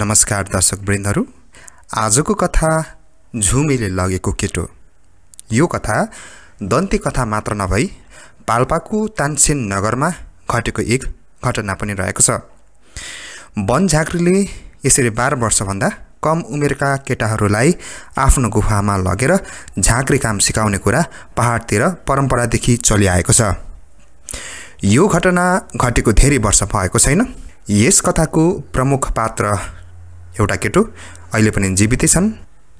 नमस्कार दर्शक वृन्दहरू आजको कथा झुमेले लगेको केटो यो कथा दन्ती कथा मात्र नभई पाल्पाको तानसेन नगरमा घटेको एक घटना पनि रहेको छ वन झाँक्रीले यसरी बाह्र वर्षभन्दा कम उमेरका केटाहरूलाई आफ्नो गुफामा लगेर झाँक्री काम सिकाउने कुरा पहाडतिर परम्परादेखि चलिआएको छ यो घटना घटेको धेरै वर्ष भएको छैन यस कथाको प्रमुख पात्र एउटा केटो अहिले पनि जीवितै छन्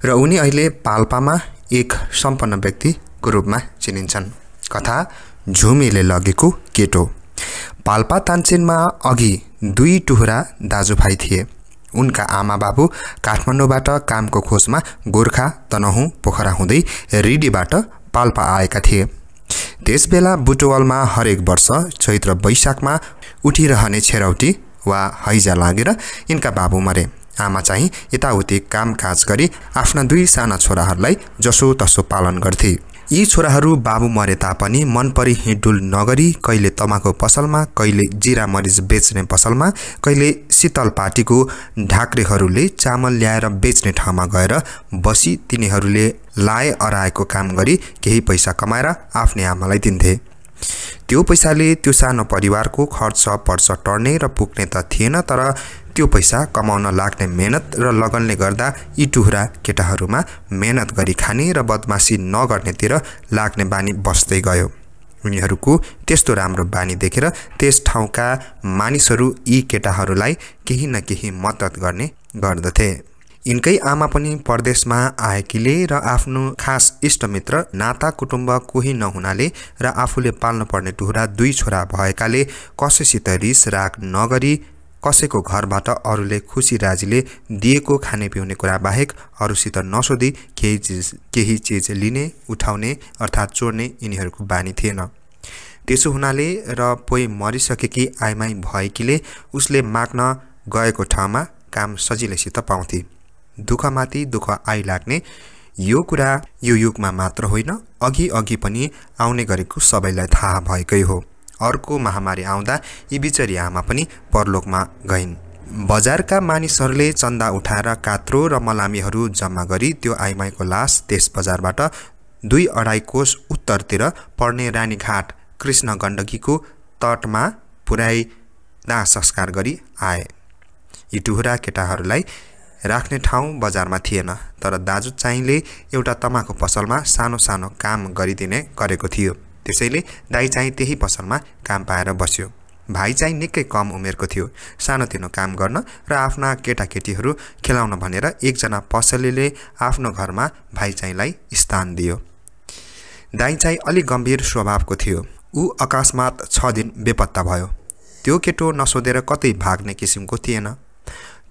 र उनी अहिले पाल्पामा एक सम्पन्न व्यक्तिको रूपमा चिनिन्छन् कथा झुमेले लगेको केटो पाल्पा तान्चेनमा अघि दुई टुहरा दाजुभाइ थिए उनका आमा बाबु काठमाडौँबाट कामको खोजमा गोर्खा तनहुँ पोखरा हुँदै रिडीबाट पाल्पा आएका थिए त्यसबेला बुटवलमा हरेक वर्ष चैत्र वैशाखमा उठिरहने छेराउटी वा हैजा लागेर यिनका बाबु मरे आमा चाहिँ यताउति कामकाज गरी आफ्ना दुई साना छोराहरूलाई जसो तसो पालन गर्थे यी छोराहरू बाबु मरे तापनि मनपरी हिँडुल नगरी कहिले तमाको पसलमा कहिले जिरा मरिच बेच्ने पसलमा कहिले शीतल पार्टीको ढाक्रेहरूले चामल ल्याएर बेच्ने ठाउँमा गएर बसी तिनीहरूले लाए अराएको काम गरी केही पैसा कमाएर आफ्नै आमालाई दिन्थे त्यो पैसाले त्यो सानो परिवारको खर्च पर्च टर्ने र पुग्ने त थिएन तर त्यो पैसा कमाउन लाग्ने मेहनत र लगनले गर्दा यी टुहुरा केटाहरूमा मेहनत गरी खाने र बदमासी नगर्नेतिर लाग्ने बानी बस्दै गयो उनीहरूको त्यस्तो राम्रो बानी देखेर त्यस ठाउँका मानिसहरू यी केटाहरूलाई केही न केही मद्दत गर्ने गर्दथे यिनकै आमा पनि परदेशमा आएकीले र आफ्नो खास इष्टमित्र नाता कुटुम्ब कोही नहुनाले र आफूले पाल्नुपर्ने टुहुरा दुई छोरा भएकाले कसैसित रिस राग नगरी कसैको घरबाट अरूले खुसी राजीले दिएको खाने पिउने कुरा बाहेक अरूसित नसोधी केही चिज केही चिज लिने उठाउने अर्थात् चोर्ने यिनीहरूको बानी थिएन त्यसो हुनाले र पोइ मरिसकेकी आइमाई भएकीले उसले माग्न गएको ठाउँमा काम सजिलैसित पाउँथे दुःखमाथि दुःख आइलाग्ने यो कुरा यो युगमा मात्र होइन अघि अघि पनि आउने गरेको सबैलाई थाहा भएकै हो अर्को महामारी आउँदा यी बिचरी आमा पनि परलोकमा गइन् बजारका मानिसहरूले चन्दा उठाएर कात्रो र मलामीहरू जम्मा गरी त्यो आइमाईको लास त्यस बजारबाट दुई अढाई कोष उत्तरतिर पर्ने रानीघाट कृष्ण गण्डकीको तटमा दाह संस्कार गरी आए यी टुहुरा केटाहरूलाई राख्ने ठाउँ बजारमा थिएन तर दाजु चाहिँले एउटा तमाको पसलमा सानो सानो काम गरिदिने गरेको थियो त्यसैले दाई चाहिँ त्यही पसलमा काम पाएर बस्यो भाइ चाहिँ निकै कम उमेरको थियो सानोतिनो काम गर्न र आफ्ना केटाकेटीहरू खेलाउन भनेर एकजना पसलेले आफ्नो घरमा भाइ चाहिँलाई स्थान दियो दाई चाहिँ अलिक गम्भीर स्वभावको थियो ऊ अकस्मात छ दिन बेपत्ता भयो त्यो केटो नसोधेर कतै भाग्ने किसिमको थिएन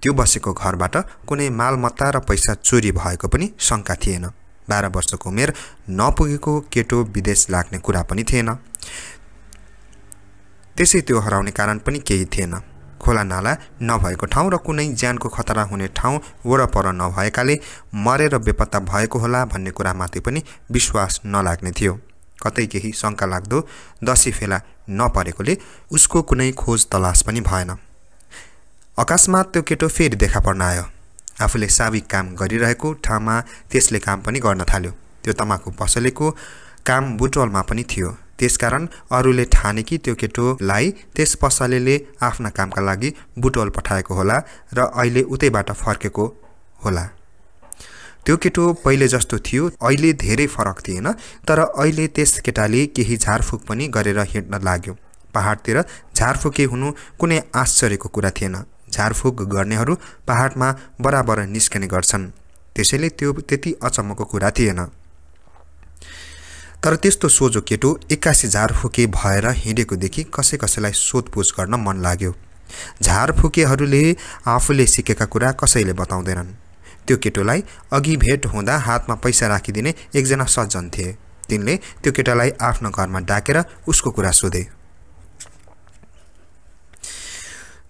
त्यो बसेको घरबाट कुनै मालमत्ता र पैसा चोरी भएको पनि शङ्का थिएन बाह्र वर्षको उमेर नपुगेको केटो विदेश लाग्ने कुरा पनि थिएन त्यसै त्यो हराउने कारण पनि केही थिएन खोला नाला नभएको ठाउँ र कुनै ज्यानको खतरा हुने ठाउँ वरपर नभएकाले मरेर बेपत्ता भएको होला भन्ने कुरामाथि पनि विश्वास नलाग्ने थियो कतै केही शङ्का लाग्दो दसैँ फेला नपरेकोले उसको कुनै खोज तलास पनि भएन अकस्मात त्यो केटो फेरि देखा पर्न आयो आफूले साविक काम गरिरहेको ठाउँमा त्यसले काम पनि गर्न थाल्यो त्यो तमाखु पसलेको काम बुटवलमा पनि थियो त्यसकारण अरूले ठाने कि त्यो केटोलाई त्यस पसलेले आफ्ना कामका लागि बुटवल पठाएको होला र अहिले उतैबाट फर्केको होला त्यो केटो पहिले जस्तो थियो अहिले धेरै फरक थिएन तर अहिले त्यस केटाले केही झारफुक पनि गरेर हिँड्न लाग्यो पहाडतिर झारफुके हुनु कुनै आश्चर्यको कुरा थिएन झारफुक गर्नेहरू पहाडमा बराबर निस्कने गर्छन् त्यसैले त्यो त्यति अचम्मको कुरा थिएन तर त्यस्तो सोझो केटो एक्कासी झारफुके भएर देखि कसै कसैलाई सोधपुछ गर्न मन लाग्यो झारफुकेहरूले आफूले सिकेका कुरा कसैले बताउँदैनन् त्यो केटोलाई अघि भेट हुँदा हातमा पैसा राखिदिने एकजना सज्जन थिए तिनले त्यो केटालाई आफ्नो घरमा डाकेर उसको कुरा सोधे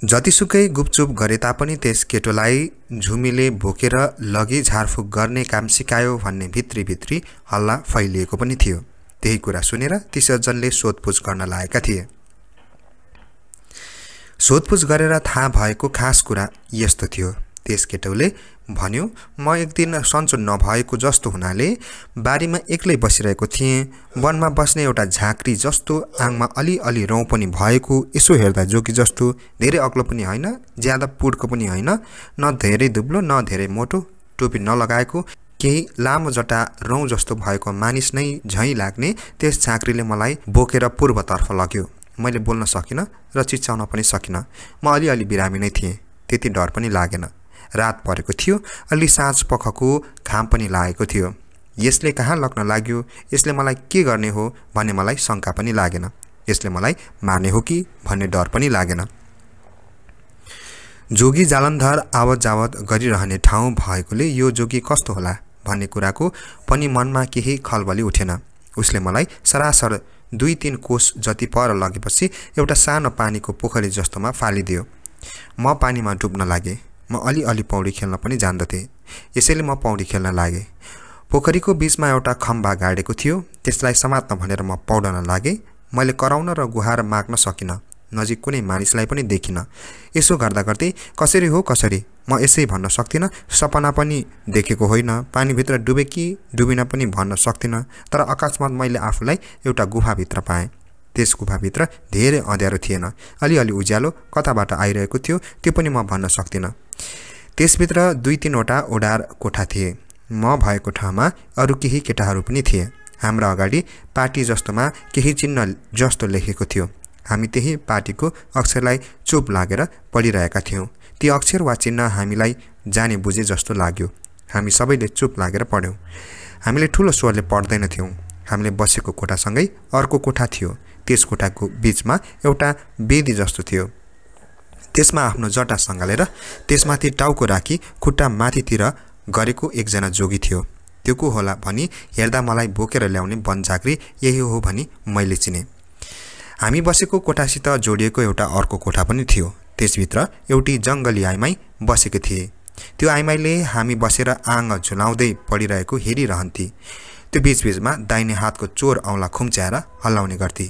जतिसुकै गुपचुप गरे तापनि त्यस केटोलाई झुमीले भोकेर लगी झारफुक गर्ने काम सिकायो भन्ने भित्री भित्री हल्ला फैलिएको पनि थियो त्यही कुरा सुनेर ती सज्जनले सोधपुछ गर्न लागेका थिए सोधपुछ गरेर थाहा भएको खास कुरा यस्तो थियो त्यस केटोले भन्यो म एक दिन सन्चो नभएको जस्तो हुनाले बारीमा एक्लै बसिरहेको थिएँ वनमा बस्ने एउटा झाँक्री जस्तो आङमा अलिअलि रौँ पनि भएको यसो हेर्दा जोकी जस्तो धेरै अग्लो पनि होइन ज्यादा पुडको पनि होइन न धेरै दुब्लो न धेरै मोटो टोपी नलगाएको केही लामो जटा रौँ जस्तो भएको मानिस नै झैँ लाग्ने त्यस झाँक्रीले मलाई बोकेर पूर्वतर्फ लग्यो मैले बोल्न सकिनँ र चिच्याउन पनि सकिनँ म अलिअलि बिरामी नै थिएँ त्यति डर पनि लागेन रात परेको थियो अलि साँझ पखको घाम पनि लागेको थियो यसले कहाँ लग्न लाग्यो यसले मलाई के गर्ने हो भन्ने मलाई शङ्का पनि लागेन यसले मलाई मार्ने हो कि भन्ने डर पनि लागेन जोगी जालन्धर आवत जावत गरिरहने ठाउँ भएकोले यो जोगी कस्तो होला भन्ने कुराको पनि मनमा केही खलबली उठेन उसले मलाई सरासर दुई तिन कोष जति पर लगेपछि एउटा सानो पानीको पोखरी जस्तोमा फालिदियो म पानीमा डुब्न लागेँ म अलिअलि पौडी खेल्न पनि जान्दथेँ यसैले म पौडी खेल्न लागेँ पोखरीको बिचमा एउटा खम्बा गाडेको थियो त्यसलाई समात्न भनेर म पौडन लागेँ मैले कराउन र गुहार माग्न सकिनँ नजिक कुनै मानिसलाई पनि देखिनँ यसो गर्दा गर्दै कसरी हो कसरी म यसै भन्न सक्दिनँ सपना पनि देखेको होइन पानीभित्र डुबे कि डुबिन पनि भन्न सक्दिनँ तर अकस्मात मैले आफूलाई एउटा गुफाभित्र पाएँ त्यस गुफाभित्र धेरै अँध्यारो थिएन अलिअलि उज्यालो कताबाट आइरहेको थियो त्यो पनि म भन्न सक्दिनँ त्यसभित्र दुई तिनवटा ओडार कोठा थिए म भएको ठाउँमा अरू केही केटाहरू पनि थिए हाम्रा अगाडि पार्टी जस्तोमा केही चिन्ह जस्तो लेखेको थियो हामी त्यही पार्टीको अक्षरलाई चुप लागेर पढिरहेका थियौँ ती अक्षर वा चिन्ह हामीलाई जाने बुझे जस्तो लाग्यो हामी सबैले चुप लागेर पढ्यौँ हामीले ठुलो स्वरले पढ्दैनथ्यौँ हामीले बसेको कोठासँगै अर्को कोठा थियो त्यस कोठाको बिचमा एउटा वेदी जस्तो थियो त्यसमा आफ्नो जटा सँगालेर त्यसमाथि टाउको राखी खुट्टा माथितिर गरेको एकजना जोगी थियो त्यो को होला भनी हेर्दा मलाई बोकेर ल्याउने वनझाक्री यही हो भनी मैले चिने हामी बसेको कोठासित जोडिएको एउटा अर्को कोठा पनि थियो त्यसभित्र एउटी जङ्गली आइमाई बसेको थिए त्यो आइमाईले हामी बसेर आँग झुलाउँदै पढिरहेको हेरिरहन्थे त्यो बिचबिचमा दाहिने हातको चोर औँला खुम्च्याएर हल्लाउने गर्थे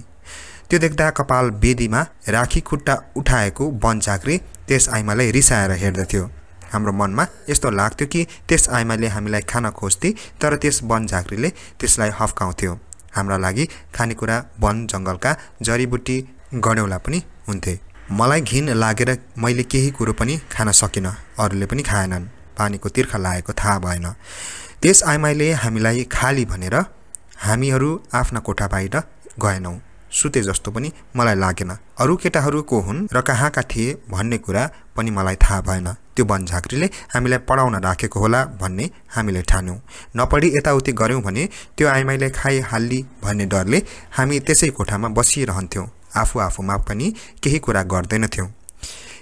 त्यो देख्दा कपाल बेदीमा राखी खुट्टा उठाएको वन झाँक्री त्यस आइमालाई रिसाएर हेर्दथ्यो हाम्रो मनमा यस्तो लाग्थ्यो कि त्यस आइमाले हामीलाई खान खोज्थे तर त्यस वन झाँक्रीले त्यसलाई हफकाउँथ्यो हाम्रा लागि खानेकुरा वन जङ्गलका जडीबुटी गडेउला पनि हुन्थे मलाई घिन लागेर मैले केही कुरो पनि खान सकिनँ अरूले पनि खाएनन् पानीको तिर्खा लागेको थाहा भएन त्यस आइमाले हामीलाई खाली भनेर हामीहरू आफ्ना कोठा बाहिर गएनौँ सुते जस्तो पनि मलाई लागेन अरू केटाहरू को हुन् र कहाँका थिए भन्ने कुरा पनि मलाई थाहा भएन त्यो वन झाँक्रीले हामीलाई पढाउन राखेको होला भन्ने हामीले ठान्यौँ नपढी यताउति गऱ्यौँ भने त्यो आइमाईले खाइहाल्ली भन्ने डरले हामी त्यसै कोठामा बसिरहन्थ्यौँ आफू आफूमा पनि केही कुरा गर्दैनथ्यौँ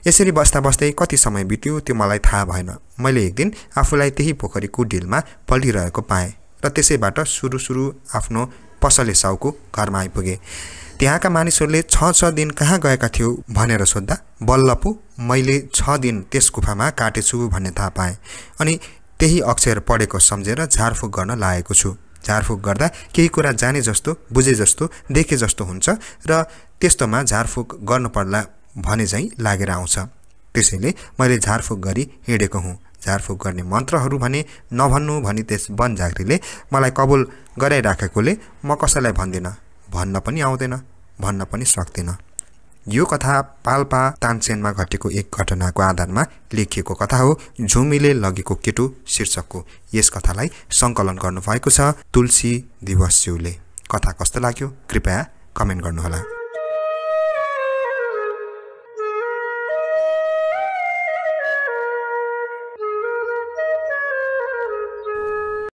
यसरी बस्दा बस्दै कति समय बित्यो त्यो मलाई थाहा भएन मैले एक दिन आफूलाई त्यही पोखरीको डिलमा पल्टिरहेको पाएँ र त्यसैबाट सुरु सुरु आफ्नो पसले साउको घरमा आइपुगे त्यहाँका मानिसहरूले छ छ दिन कहाँ गएका थियो भनेर सोद्धा बल्ल मैले छ दिन त्यस गुफामा काटेछु भन्ने थाहा पाएँ अनि त्यही अक्षर पढेको सम्झेर झारफुक गर्न लागेको छु झारफुक गर्दा केही कुरा जाने जस्तो बुझे जस्तो देखे जस्तो हुन्छ र त्यस्तोमा झारफुक गर्नुपर्ला भने चाहिँ लागेर आउँछ त्यसैले मैले झारफुक गरी हिँडेको हुँ झारफुक गर्ने मन्त्रहरू भने नभन्नु भनी त्यस वन झाँक्रीले मलाई कबुल गराइराखेकोले म कसैलाई भन्दिनँ भन्न पनि आउँदैन भन्न पनि सक्दिनँ यो कथा पाल्पा तानसेनमा घटेको एक घटनाको आधारमा लेखिएको कथा हो झुमीले लगेको केटु शीर्षकको यस कथालाई सङ्कलन गर्नुभएको छ तुलसी दिवस्यूले कथा कस्तो लाग्यो कृपया कमेन्ट गर्नुहोला